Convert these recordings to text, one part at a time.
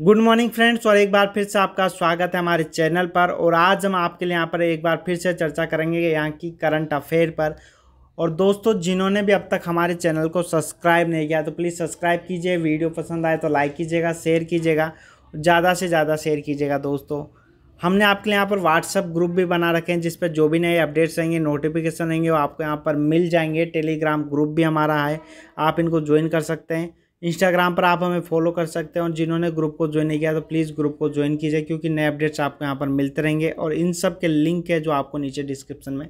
Good morning friends और एक बार फिर से आपका स्वागत है हमारे चैनल पर और आज हम आपके लिए यहाँ पर एक बार फिर से चर्चा करेंगे यहाँ की करंट अफेयर पर और दोस्तों जिन्होंने भी अब तक हमारे चैनल को सब्सक्राइब नहीं किया तो प्लीज़ सब्सक्राइब कीजिए वीडियो पसंद आए तो लाइक कीजिएगा शेयर कीजिएगा ज़्यादा से ज़्यादा शेयर कीजिएगा दोस्तों हमने आपके लिए यहाँ पर व्हाट्सअप ग्रुप भी बना रखे हैं जिस पर जो भी नए अपडेट्स रहेंगे नोटिफिकेशन रहेंगे वो आपको यहाँ पर मिल जाएंगे टेलीग्राम ग्रुप भी हमारा है आप इनको ज्वाइन कर सकते हैं इंस्टाग्राम पर आप हमें फॉलो कर सकते हैं और जिन्होंने ग्रुप को ज्वाइन नहीं किया तो प्लीज़ ग्रुप को ज्वाइन कीजिए क्योंकि नए अपडेट्स आपको यहाँ पर मिलते रहेंगे और इन सब के लिंक है जो आपको नीचे डिस्क्रिप्शन में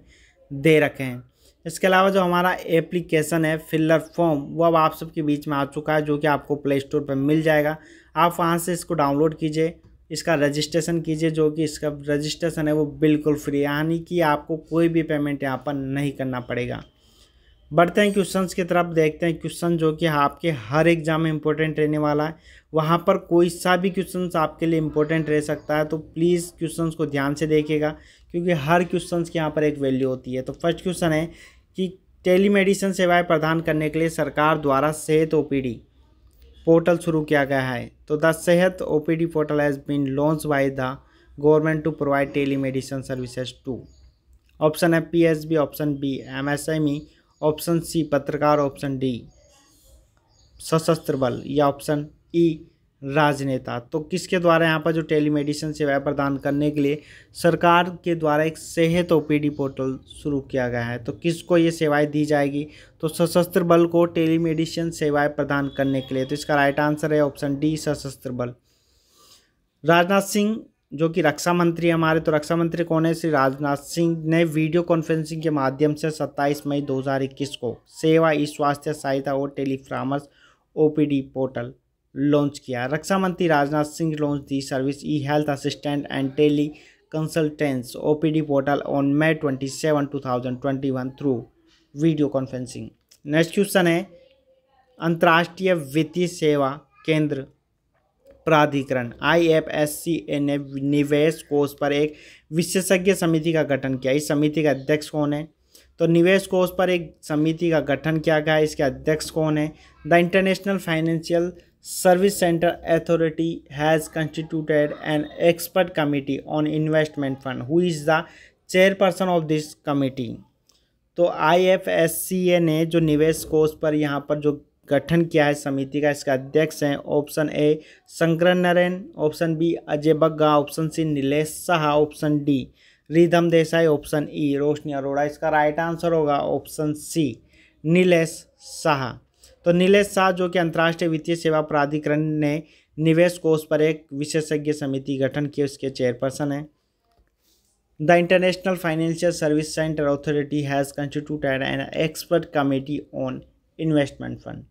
दे रखे हैं इसके अलावा जो हमारा एप्लीकेशन है फिलर फॉर्म वो अब आप सबके बीच में आ चुका है जो कि आपको प्ले स्टोर पर मिल जाएगा आप वहाँ से इसको डाउनलोड कीजिए इसका रजिस्ट्रेशन कीजिए जो कि इसका रजिस्ट्रेशन है वो बिल्कुल फ्री यानी कि आपको कोई भी पेमेंट यहाँ पर नहीं करना पड़ेगा बढ़ते हैं क्वेश्चन की तरफ देखते हैं क्वेश्चन जो कि आपके हर एग्जाम में इंपॉर्टेंट रहने वाला है वहाँ पर कोई सा भी क्वेश्चन आपके लिए इंपॉर्टेंट रह सकता है तो प्लीज़ क्वेश्चन को ध्यान से देखिएगा क्योंकि हर क्वेश्चन के यहाँ पर एक वैल्यू होती है तो फर्स्ट क्वेश्चन है कि टेलीमेडिसिन सेवाएँ प्रदान करने के लिए सरकार द्वारा सेहत ओ पोर्टल शुरू किया गया है तो the Sehat D portal has been launch by the government to provide telemedicine services to option है P option B M option C पत्रकार ऑप्शन डी सशस्त्र बल या ऑप्शन ई राजनेता तो किसके द्वारा यहाँ पर जो टेलीमेडिसिन सेवा प्रदान करने के लिए सरकार के द्वारा एक सेहत ओपीडी पोर्टल शुरू किया गया है तो किसको ये सेवाएं दी जाएगी तो सशस्त्र बल को टेलीमेडिसिन सेवाएं प्रदान करने के लिए तो इसका राइट आंसर है ऑप्शन डी सशस्त्र बल राजनाथ सिंह जो कि रक्षा मंत्री हमारे तो रक्षा मंत्री कौन है श्री राजनाथ सिंह ने वीडियो कॉन्फ्रेंसिंग के माध्यम से 27 मई 2021 को सेवा ई स्वास्थ्य सहायता और टेलीफ्रामर्स ओपीडी पोर्टल लॉन्च किया रक्षा मंत्री Rajnath Singh launch the service E health assistant and tele consultants OPD portal on May twenty seven through video conferencing next question है अंतर्राष्ट्रीय वित्तीय सेवा केंद्र प्राधिकरण आई ने निवेश कोष पर एक विशेषज्ञ समिति का गठन किया इस समिति का अध्यक्ष कौन है तो निवेश कोष पर एक समिति का गठन किया गया इसके अध्यक्ष कौन है the international financial service centre authority has constituted an expert committee on investment fund who is the chairperson of this committee तो आई एफ एस सी ए ने जो निवेश कोष पर यहाँ पर जो गठन किया है समिति का इसका अध्यक्ष हैं option A Shankar Naren option B Ajay Bagga option C Nilesh Shah option D Ridham Desai option E Roshni Arora इसका राइट आंसर होगा ऑप्शन सी नीलेष शाह तो नीलेष शाह जो कि अंतर्राष्ट्रीय वित्तीय सेवा प्राधिकरण ने निवेश कोष पर एक विशेषज्ञ समिति गठन की उसके चेयरपर्सन हैं the international financial service centre authority has constituted an expert committee on investment fund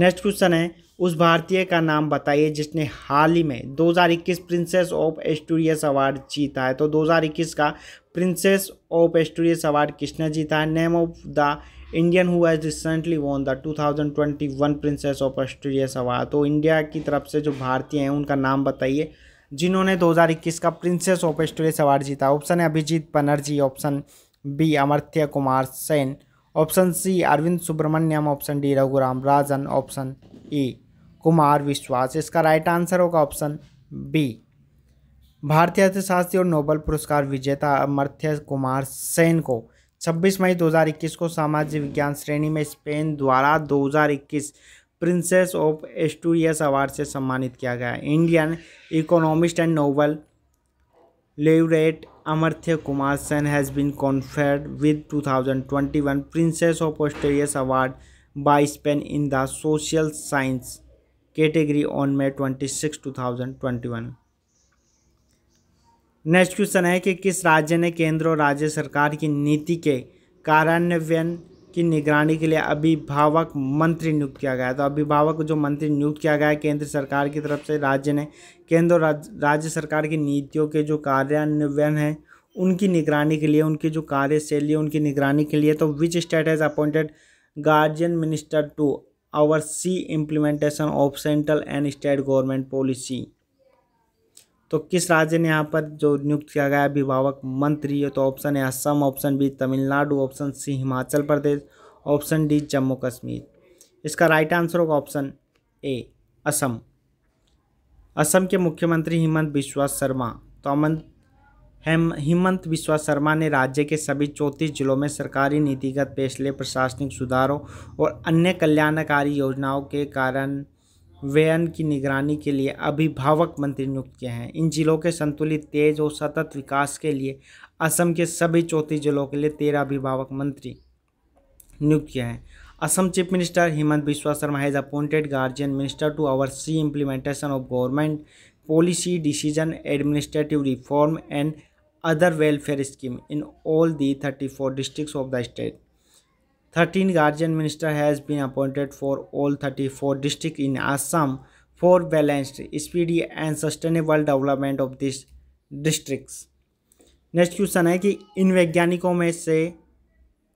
next question है उस भारतीय का नाम बताइए जिसने हाल ही में 2021 प्रिंसेस ऑफ एस्टूरियस अवार्ड जीता है तो 2021 का प्रिंसेस ऑफ एस्टूरियस अवार्ड किसने जीता है name of the Indian who is recently won the 2021 Princess of Asturias award तो इंडिया की तरफ से जो भारतीय हैं उनका नाम बताइए जिन्होंने 2021 का प्रिंसेस ऑफ ऑस्ट्रेलियस अवार्ड जीता ऑप्शन है Abhijit Banerjee option B Amartya Kumar Sen option C Arvind Subramanian option D Raghuram Rajan option E Kumar Vishwas इसका राइट आंसर होगा ऑप्शन बी भारतीय अर्थशास्त्री और नोबल पुरस्कार विजेता अमर्थ्य कुमार सेन को 26 मई 2021 को सामाजिक विज्ञान श्रेणी में स्पेन द्वारा 2021 प्रिंसेस ऑफ एस्टूरियस अवार्ड से सम्मानित किया गया Indian economist and Nobel laureate Amartya Kumar Sen has been conferred with 2021 Princess of Asturias Award by Spain in the Social Science category on May 26, 2021. Next question है कि किस राज्य ने केंद्र और राज्य सरकार की नीति के कार्यान्वयन की निगरानी के लिए अभिभावक मंत्री नियुक्त किया गया है तो अभिभावक जो मंत्री नियुक्त किया गया है केंद्र सरकार की तरफ से राज्य ने केंद्र और राज्य सरकार की नीतियों के जो कार्यान्वयन है उनकी निगरानी के लिए उनकी जो कार्यशैली है उनकी निगरानी के लिए तो which state has appointed guardian minister to oversee implementation of central and state government policy तो किस राज्य ने यहाँ पर जो नियुक्त किया गया अभिभावक मंत्री है तो ऑप्शन है Assam option B Tamil Nadu option C Himachal Pradesh option D Jammu Kashmir इसका राइट आंसर होगा ऑप्शन ए असम असम के मुख्यमंत्री हेमंत बिश्वा शर्मा तोमंत हेम हेमंत बिश्वा शर्मा ने राज्य के सभी चौंतीस जिलों में सरकारी नीतिगत फैसले प्रशासनिक सुधारों और अन्य कल्याणकारी योजनाओं के कारण व्ययन की निगरानी के लिए अभिभावक मंत्री नियुक्त किए हैं इन जिलों के संतुलित तेज और सतत विकास के लिए असम के सभी चौंतीस जिलों के लिए तेरह अभिभावक मंत्री नियुक्त किए हैं Assam chief minister Himanta Biswa Sarma has appointed guardian minister to oversee implementation of government policy decision administrative reform and other welfare scheme in all the thirty four districts of the state thirteen guardian minister has been appointed for all thirty four district in Assam for balanced speedy and sustainable development of this districts next question है कि इन वैज्ञानिकों में से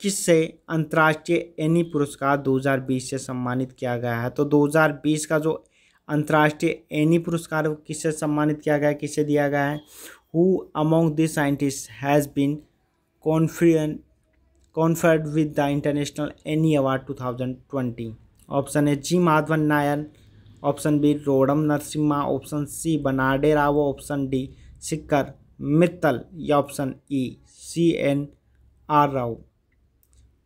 किससे अंतर्राष्ट्रीय any पुरस्कार 2020 से सम्मानित किया गया है तो 2020 का जो अंतर्राष्ट्रीय एनी पुरस्कार किससे सम्मानित किया गया है किसे दिया गया है who among this scientist has been confident conferred with the international Eni award 2020 option A G Madhavan Nair option B Roddam Narasimha option C Banade Rao option D Sikkar Mittal या option E C N R Rao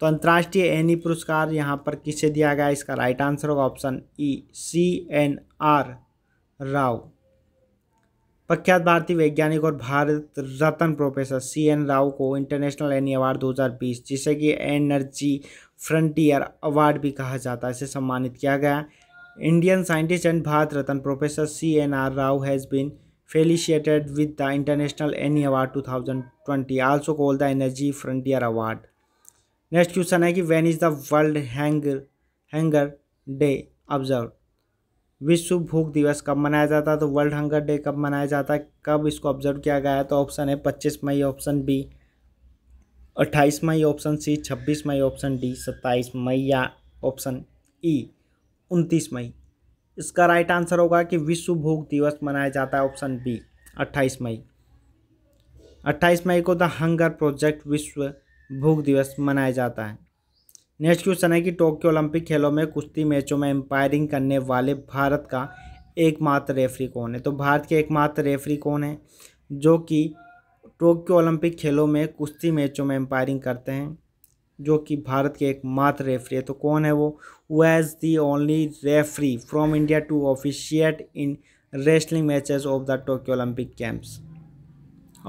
तो अंतर्राष्ट्रीय एनी पुरस्कार यहाँ पर किसे दिया गया इसका राइट आंसर होगा option E C N R Rao प्रख्यात भारतीय वैज्ञानिक और Bharat Ratna professor C N Rao को इंटरनेशनल एनी अवार्ड 2020 जिसे कि एनर्जी फ्रंटियर अवार्ड भी कहा जाता है इसे सम्मानित किया गया Indian scientist and Bharat Ratna professor C N R Rao has been felicitated with the international Eni award 2020 also call the energy frontier award next question है कि when is the world hunger hunger day observe विश्व भूख दिवस कब मनाया जाता है तो वर्ल्ड हंगर डे कब मनाया जाता है कब इसको ऑब्जर्व किया गया है तो ऑप्शन है पच्चीस मई ऑप्शन बी अट्ठाईस मई ऑप्शन सी छब्बीस मई ऑप्शन डी सत्ताईस मई या ऑप्शन ई e, उनतीस मई इसका राइट आंसर होगा कि विश्व भूख दिवस मनाया जाता है ऑप्शन बी अट्ठाईस मई अट्ठाईस मई को द हंगर प्रोजेक्ट विश्व भूख दिवस मनाया जाता है नेक्स्ट क्वेश्चन है कि टोक्यो ओलंपिक खेलों में कुश्ती मैचों में एम्पायरिंग करने वाले भारत का एकमात्र रेफरी कौन है तो भारत के एकमात्र रेफरी कौन है जो कि टोक्यो ओलंपिक खेलों में कुश्ती मैचों में एम्पायरिंग करते हैं जो कि भारत के एकमात्र रेफरी है तो कौन है वो was the only referee from India to officiate in wrestling matches of the Tokyo Olympic games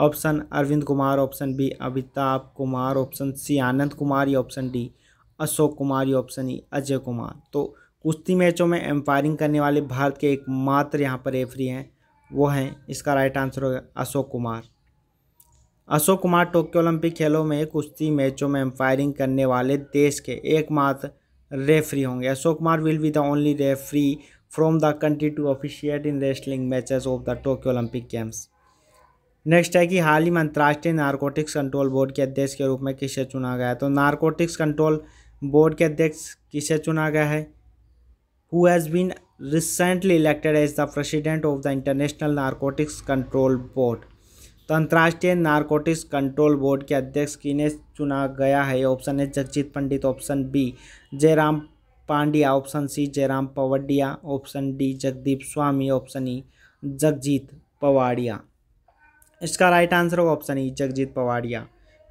option Arvind Kumar option B Amitabh Kumar option C Anand Kumar या ऑप्शन डी अशोक कुमार या ऑप्शन ई अजय कुमार तो कुश्ती मैचों में एम्पायरिंग करने वाले भारत के एकमात्र यहाँ पर रेफरी हैं वो हैं इसका राइट आंसर होगा अशोक कुमार अशोक कुमार टोक्यो ओलंपिक खेलों में कुश्ती मैचों में एम्पायरिंग करने वाले देश के एकमात्र रेफरी होंगे Ashok Kumar will be the only referee from the country to officiate in wrestling matches of the Tokyo Olympic games next है कि हाल ही में अंतर्राष्ट्रीय नारकोटिक्स कंट्रोल बोर्ड के अध्यक्ष के रूप में किसे चुना गया है तो नारकोटिक्स कंट्रोल बोर्ड के अध्यक्ष किसे चुना गया है who has been recently elected as the president of the international narcotics control board तो अंतर्राष्ट्रीय नारकोटिक्स कंट्रोल बोर्ड के अध्यक्ष किन्हें चुना गया है option A Jagjit Pandit option B Jairam Pandya option C Jairam Pavadia option D Jagdeep Swami option E Jagjit Pavadia इसका राइट आंसर होगा option E e, Jagjit Pavadia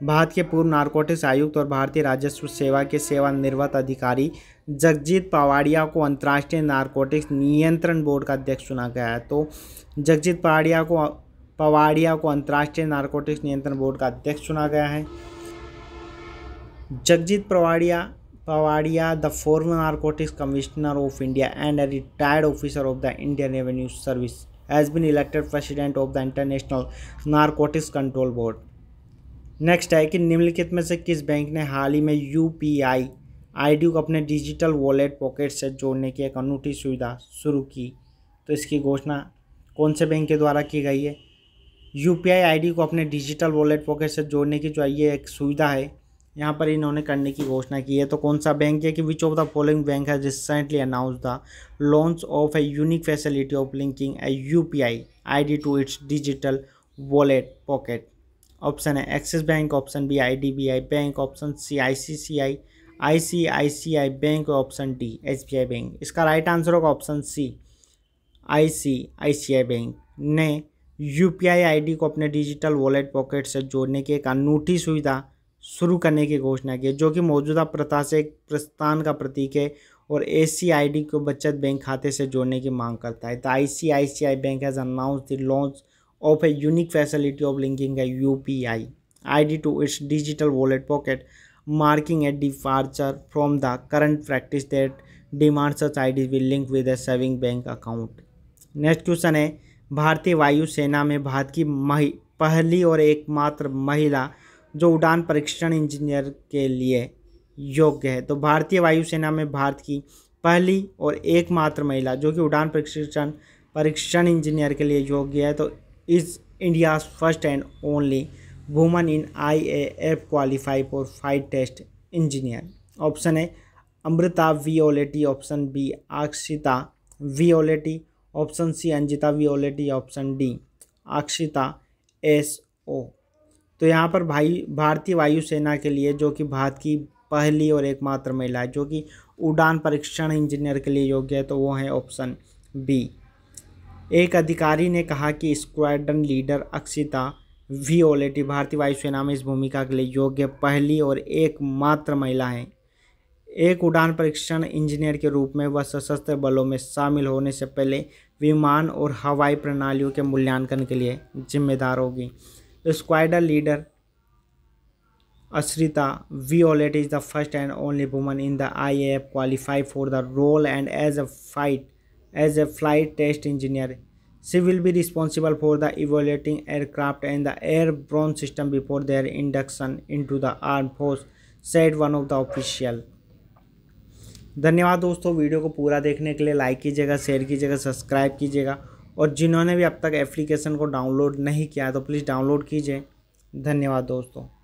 Bharat के पूर्व नारकोटिक्स आयुक्त और भारतीय राजस्व सेवा के सेवानिर्वत अधिकारी जगजीत पवाड़िया को अंतर्राष्ट्रीय नारकोटिक्स नियंत्रण बोर्ड का अध्यक्ष चुना गया है तो जगजीत पवाड़िया को पवाड़िया को अंतर्राष्ट्रीय नारकोटिक्स नियंत्रण बोर्ड का अध्यक्ष चुना गया है Jagjit Pavadia Pavadia the former narcotics commissioner of India and a retired officer of the Indian revenue service has been elected president of the International Narcotics Control Board. Next है कि निम्नलिखित में से किस बैंक ने हाल ही में यू पी आई आईडी को अपने डिजिटल वॉलेट पॉकेट से जोड़ने की एक अनूठी सुविधा शुरू की तो इसकी घोषणा कौन से बैंक के द्वारा की गई है U P I I D को अपने डिजिटल वॉलेट पॉकेट से जोड़ने की जो ये एक सुविधा है यहाँ पर इन्होंने करने की घोषणा की है तो कौन सा बैंक है कि which of the following bank has recently announce the launch of a unique facility of linking a U P I I D to its digital wallet pocket option है Axis bank option B I D B I bank option C I C C I I C I C I bank option D S B I bank इसका right answer होगा option C I C I C I bank ने U P I I D को अपने digital wallet pocket से जोड़ने की एक अनूठी सुविधा शुरू करने की घोषणा की जो कि मौजूदा प्रथा से एक प्रस्थान का प्रतीक है और ए को बचत बैंक खाते से जोड़ने की मांग करता है the I bank has announce the launch of a unique facility of linking है U P I I D to its digital wallet pocket marking a departure from the current practice that demand such I D will link with a saving bank account next question है भारतीय वायुसेना में भारत की मही पहली और एकमात्र महिला जो उड़ान परीक्षण इंजीनियर के लिए योग्य है तो भारतीय वायुसेना में भारत की पहली और एकमात्र महिला जो कि उड़ान परीक्षण परीक्षण इंजीनियर के लिए योग्य है तो इस India first and only woman in I A F qualify for fight test engineer option है Amrita Violeti option B Akshita Violeti option C Anjita Violeti option D Akshita S O तो यहाँ पर भाई भारतीय वायुसेना के लिए जो कि भारत की पहली और एकमात्र महिला है जो कि उड़ान परीक्षण इंजीनियर के लिए योग्य है तो वो है ऑप्शन बी एक अधिकारी ने कहा कि squadron leader Akshita V Oleti भारतीय वायुसेना में इस भूमिका के लिए योग्य पहली और एकमात्र महिला हैं एक उड़ान परीक्षण इंजीनियर के रूप में वह सशस्त्र बलों में शामिल होने से पहले विमान और हवाई प्रणालियों के मूल्यांकन के लिए जिम्मेदार होगी squadron leader Ashrita V Oleti is the first and only woman in the I A F qualify for the role and as a fight as a flight test engineer she will be responsible for the evaluating aircraft and the airborne system before the air induction into the arm force said one of the official धन्यवाद दोस्तों video को पूरा देखने के लिए like कीजिएगा share कीजिएगा subscribe कीजिएगा और जिन्होंने भी अब तक एप्लीकेशन को डाउनलोड नहीं किया है तो प्लीज़ डाउनलोड कीजिए धन्यवाद दोस्तों